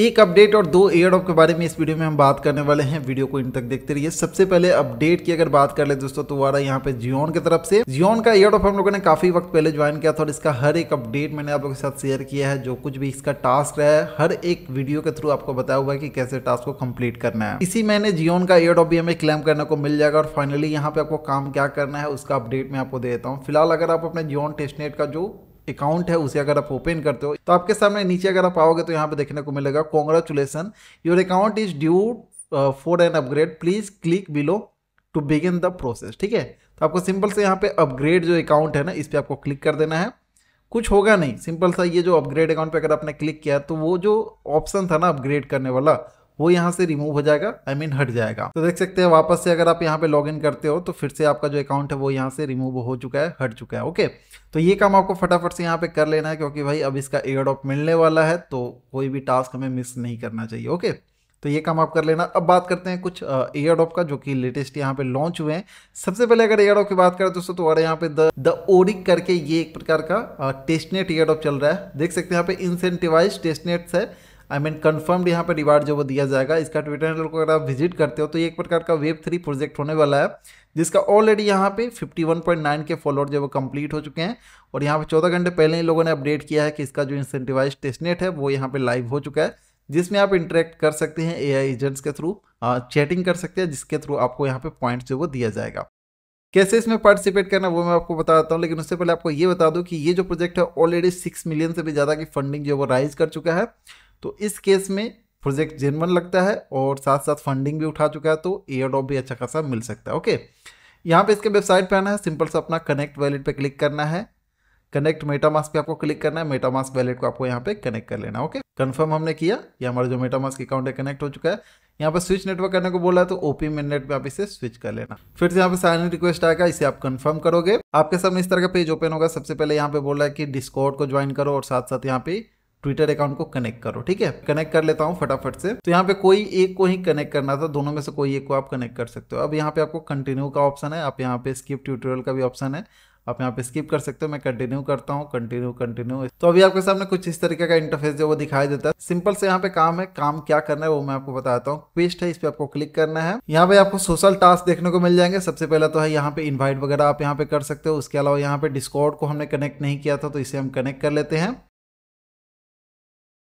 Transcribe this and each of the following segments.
एक अपडेट और दो एयरडॉप के बारे में इस वीडियो में हम बात करने वाले हैं वीडियो को इन तक देखते रहिए सबसे पहले अपडेट की अगर बात कर ले दोस्तों तो आ रहा है यहाँ पे जियोन की तरफ से जियोन का एयरडॉप हम लोगों ने काफी वक्त पहले ज्वाइन किया था और इसका हर एक अपडेट मैंने आप लोगों के साथ शेयर किया है जो कुछ भी इसका टास्क रहा है हर एक वीडियो के थ्रू आपको बताया हुआ है कि कैसे टास्क को कम्प्लीट करना है इसी महीने जियोन का एयरडॉप भी हमें क्लेम करने को मिल जाएगा और फाइनली यहाँ पे आपको काम क्या करना है उसका अपडेट मैं आपको देता हूँ फिलहाल अगर आप अपने जियोन टेस्टनेट का जो अकाउंट है उसे अगर आप ओपन करते हो तो आपके सामने नीचे अगर आप आओगे तो यहाँ पे देखने को मिलेगा congratulation your account is due for an upgrade please click below to begin the process ठीक है तो आपको सिंपल से यहाँ पे अपग्रेड जो अकाउंट है ना इस पर आपको क्लिक कर देना है कुछ होगा नहीं सिंपल सा ये जो अपग्रेड अकाउंट पे अगर आपने क्लिक किया तो वो जो ऑप्शन था ना अपग्रेड करने वाला वो यहाँ से रिमूव हो जाएगा आई I मीन mean, हट जाएगा तो देख सकते हैं वापस से अगर आप यहाँ पे लॉग इन करते हो तो फिर से आपका जो अकाउंट है वो यहाँ से रिमूव हो चुका है हट चुका है ओके तो ये काम आपको फटाफट से यहाँ पे कर लेना है क्योंकि भाई अब इसका ड्रॉप मिलने वाला है तो कोई भी टास्क हमें मिस नहीं करना चाहिए ओके तो ये काम आप कर लेना अब बात करते हैं कुछ ड्रॉप का जो कि लेटेस्ट यहाँ पे लॉन्च हुए हैं सबसे पहले अगर ड्रॉप की बात करें दोस्तों तो अरे यहाँ पे द द ओरिक करके ये एक प्रकार का टेस्टनेट ड्रॉप चल रहा है देख सकते हैं यहाँ पे इंसेंटिवाइज टेस्टनेट्स है आई मीन कन्फर्म्ड यहाँ पे रिवार्ड जो वो दिया जाएगा इसका ट्विटर हैंडल को अगर आप विजिट करते हो तो ये एक प्रकार का वेब थ्री प्रोजेक्ट होने वाला है जिसका ऑलरेडी यहाँ पे 51.9 के फॉलोअर जो वो कंप्लीट हो चुके हैं और यहाँ पे 14 घंटे पहले ही लोगों ने अपडेट किया है कि इसका जो इंसेंटिवाइज टेस्टनेट है वो यहाँ पे लाइव हो चुका है जिसमें आप इंटरेक्ट कर सकते हैं ए एजेंट्स के थ्रू चैटिंग कर सकते हैं जिसके थ्रू आपको यहाँ पे पॉइंट जो वो दिया जाएगा कैसे इसमें पार्टिसिपेट करना वो मैं आपको बताता हूँ लेकिन उससे पहले आपको ये बता दूँ कि ये जो प्रोजेक्ट है ऑलरेडी सिक्स मिलियन से भी ज़्यादा की फंडिंग जो वो राइज कर चुका है तो इस केस में प्रोजेक्ट जेनवन लगता है और साथ साथ फंडिंग भी उठा चुका है तो ड्रॉप भी अच्छा खासा मिल सकता है ओके यहाँ पे इसके वेबसाइट पे आना है सिंपल सा अपना कनेक्ट वैलेट पे क्लिक करना है कनेक्ट मेटामास्क पे आपको क्लिक करना है मेटामास्क वैलेट को आपको यहाँ पे कनेक्ट कर लेना ओके कन्फर्म हमने किया ये हमारा जो मेटामास्क अकाउंट है कनेक्ट हो चुका है यहाँ पे स्विच नेटवर्क करने को बोला है तो ओपी मेन नेट पे आप इसे स्विच कर लेना फिर से यहाँ पे साइन रिक्वेस्ट आएगा इसे आप कंफर्म करोगे आपके सामने इस तरह का पेज ओपन होगा सबसे पहले यहाँ पे बोला है कि डिस्कॉर्ड को ज्वाइन करो और साथ साथ यहाँ पे ट्विटर अकाउंट को कनेक्ट करो ठीक है कनेक्ट कर लेता हूँ फटाफट से तो यहाँ पे कोई एक को ही कनेक्ट करना था दोनों में से कोई एक को आप कनेक्ट कर सकते हो अब यहाँ पे आपको कंटिन्यू का ऑप्शन है आप यहाँ पे स्किप ट्यूटोरियल का भी ऑप्शन है आप यहाँ पे स्किप कर सकते हो मैं कंटिन्यू करता हूँ कंटिन्यू कंटिन्यू तो अभी आपके सामने कुछ इस तरीके का इंटरफेस जो वो दिखाई देता है सिंपल से यहाँ पे काम है काम क्या करना है वो मैं आपको बताता हूँ क्विस्ट है इस पर आपको क्लिक करना है यहाँ पे आपको सोशल टास्क देखने को मिल जाएंगे सबसे पहला तो है यहाँ पे इन्वाइट वगैरह आप यहाँ पे कर सकते हो उसके अलावा यहाँ पे डिस्कॉर्ड को हमने कनेक्ट नहीं किया था तो इसे हम कनेक्ट कर लेते हैं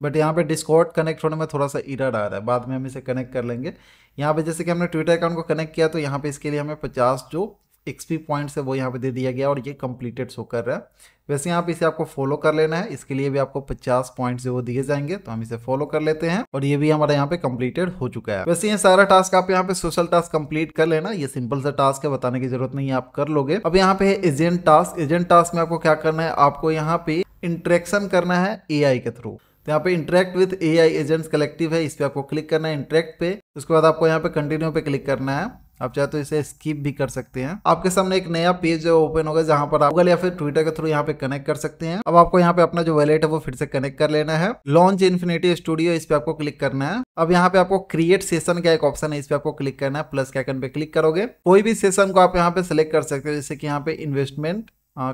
बट यहाँ पे डिस्कॉर्ड कनेक्ट होने में थोड़ा सा इरर आ रहा है बाद में हम इसे कनेक्ट कर लेंगे यहाँ पे जैसे कि हमने ट्विटर अकाउंट को कनेक्ट किया तो यहाँ पे इसके लिए हमें 50 जो एक्सपी पॉइंट्स है वो यहाँ पे दे दिया गया और ये कंप्लीटेड शो कर रहा है वैसे यहाँ पे इसे आपको फॉलो कर लेना है इसके लिए भी आपको पचास पॉइंट्स जो वो दिए जाएंगे तो हम इसे फॉलो कर लेते हैं और ये भी हमारा यहाँ पे कम्प्लीटेड हो चुका है वैसे ये सारा टास्क आप यहाँ पे सोशल टास्क कम्प्लीट कर लेना ये सिंपल सा टास्क है बताने की जरूरत नहीं आप कर लोगे अब यहाँ पे एजेंट टास्क एजेंट टास्क में आपको क्या करना है आपको यहाँ पे इंट्रेक्शन करना है ए के थ्रू तो यहाँ पे interact with AI agents collective है इस पर आपको क्लिक करना है इंटरेक्ट पे उसके बाद आपको यहाँ पे कंटिन्यू पे क्लिक करना है आप चाहे तो इसे स्किप भी कर सकते हैं आपके सामने एक नया पेज जो ओपन होगा जहां पर आप गूगल या फिर ट्विटर के थ्रू यहाँ पे कनेक्ट कर सकते हैं अब आपको यहाँ पे अपना जो वैलेट है वो फिर से कनेक्ट कर लेना है लॉन्च इन्फिनिटी स्टूडियो इस पे आपको क्लिक करना है अब यहाँ पे आपको क्रिएट सेशन का एक ऑप्शन है इस पे आपको क्लिक करना है प्लस के आइकन पे क्लिक करोगे कोई भी सेशन को आप यहाँ पे सिलेक्ट कर सकते हो जैसे कि यहाँ पे इन्वेस्टमेंट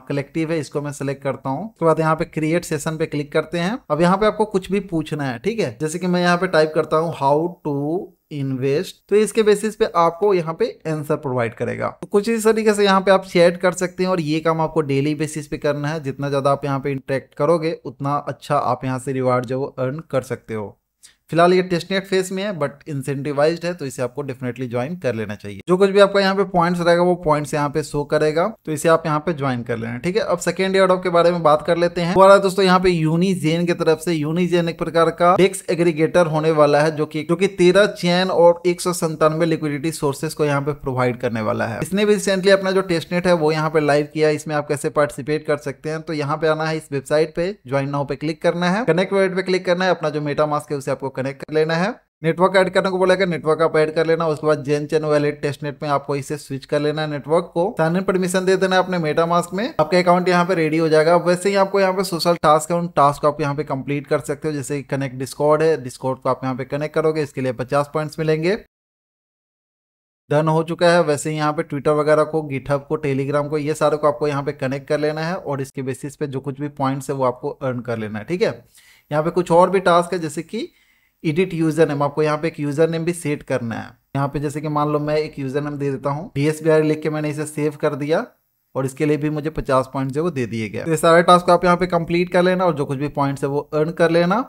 कलेक्टिव है इसको मैं सेलेक्ट करता हूँ उसके बाद यहाँ पे क्रिएट सेशन पे क्लिक करते हैं अब यहाँ पे आपको कुछ भी पूछना है ठीक है जैसे कि मैं यहाँ पे टाइप करता हूँ हाउ टू इन्वेस्ट तो इसके बेसिस पे आपको यहाँ पे आंसर प्रोवाइड करेगा तो कुछ इस तरीके से यहाँ पे आप शेयर कर सकते हैं और ये काम आपको डेली बेसिस पे करना है जितना ज्यादा आप यहाँ पे इंटरेक्ट करोगे उतना अच्छा आप यहाँ से रिवार्ड जो अर्न कर सकते हो फिलहाल ये टेस्टनेट फेस में है बट इंसेंटिवाइज है तो इसे आपको डेफिनेटली ज्वाइन कर लेना चाहिए जो कुछ भी आपका यहाँ पे पॉइंट्स रहेगा वो पॉइंट्स यहाँ पे शो करेगा तो इसे आप यहाँ पे ज्वाइन कर लेना ठीक है अब सेकेंड ऑफ के बारे में बात कर लेते हैं हमारा दोस्तों यहाँ पे यूनिजेन की तरफ से यूनिजेन एक प्रकार का डेक्स एग्रीगेटर होने वाला है जो की जो की तेरह चैन और एक लिक्विडिटी सोर्सेस को यहाँ पे प्रोवाइड करने वाला है इसने भी रिसेंटली अपना जो टेस्टनेट है वो यहाँ पे लाइव किया इसमें आप कैसे पार्टिसिपेट कर सकते हैं तो यहाँ पे आना है इस वेबसाइट पे ज्वाइन नाउ पे क्लिक करना है कनेक्ट पे क्लिक करना है अपना जो मेटा मास्क है उसे आपको कनेक्ट कर लेना है नेटवर्क ऐड करने को बोलेगा नेटवर्क आप ऐड कर लेना उसके बाद जेन चेन टेस्ट नेट में आपको इसे स्विच कर लेना है नेटवर्क को साइन इन परमिशन दे देना अपने मेटा मास्क में आपका अकाउंट यहाँ पे रेडी हो जाएगा वैसे ही आपको यहाँ पे सोशल टास्क है उन टास्क को आप यहाँ पे कंप्लीट कर सकते हो जैसे कनेक्ट डिस्कॉर्ड है डिस्कॉर्ड को आप यहाँ पे कनेक्ट करोगे इसके लिए पचास पॉइंट्स मिलेंगे डन हो चुका है वैसे यहाँ पे ट्विटर वगैरह को गिटहब को टेलीग्राम को ये सारे को आपको यहाँ पे कनेक्ट कर लेना है और इसके बेसिस पे जो कुछ भी पॉइंट्स है वो आपको अर्न कर लेना है ठीक है यहाँ पे कुछ और भी टास्क है जैसे कि एडिट यूजर नेम आपको यहाँ पे एक यूजर नेम भी सेट करना है यहाँ पे जैसे कि मान लो मैं एक यूजर नेम दे देता हूँ डी लिख के मैंने इसे सेव कर दिया और इसके लिए भी मुझे 50 पॉइंट है वो दे दिए गए तो सारे टास्क आप यहाँ पे कंप्लीट कर लेना और जो कुछ भी पॉइंट्स है वो अर्न कर लेना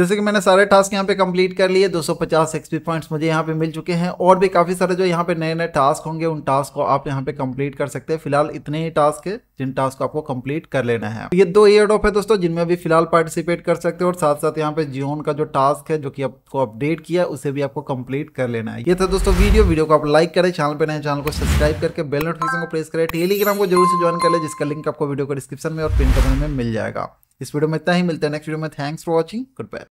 जैसे कि मैंने सारे टास्क यहाँ पे कंप्लीट कर लिए 250 एक्सपी पॉइंट्स मुझे यहाँ पे मिल चुके हैं और भी काफ़ी सारे जो यहाँ पे नए नए टास्क होंगे उन टास्क को आप यहाँ पे कंप्लीट कर सकते हैं फिलहाल इतने ही टास्क है जिन टास्क को आपको कंप्लीट कर लेना है ये दो ईयर ऑफ है दोस्तों जिनमें भी फिलहाल पार्टिसिपेट कर सकते हो और साथ साथ यहाँ पे जियोन का जो टास्क है जो कि आपको अपडेट किया उसे भी आपको कंप्लीट कर लेना है ये था दोस्तों वीडियो वीडियो को आप लाइक करें चैनल पर नए चैनल को सब्सक्राइब करके बेल नोटिफिकेशन को प्रेस करें टेलीग्राम को जरूर से ज्वाइन कर ले जिसका लिंक आपको वीडियो को डिस्क्रिप्शन में और पिन करने में मिल जाएगा इस वीडियो में इतना ही मिलता है नेक्स्ट वीडियो में thanks for watching good bye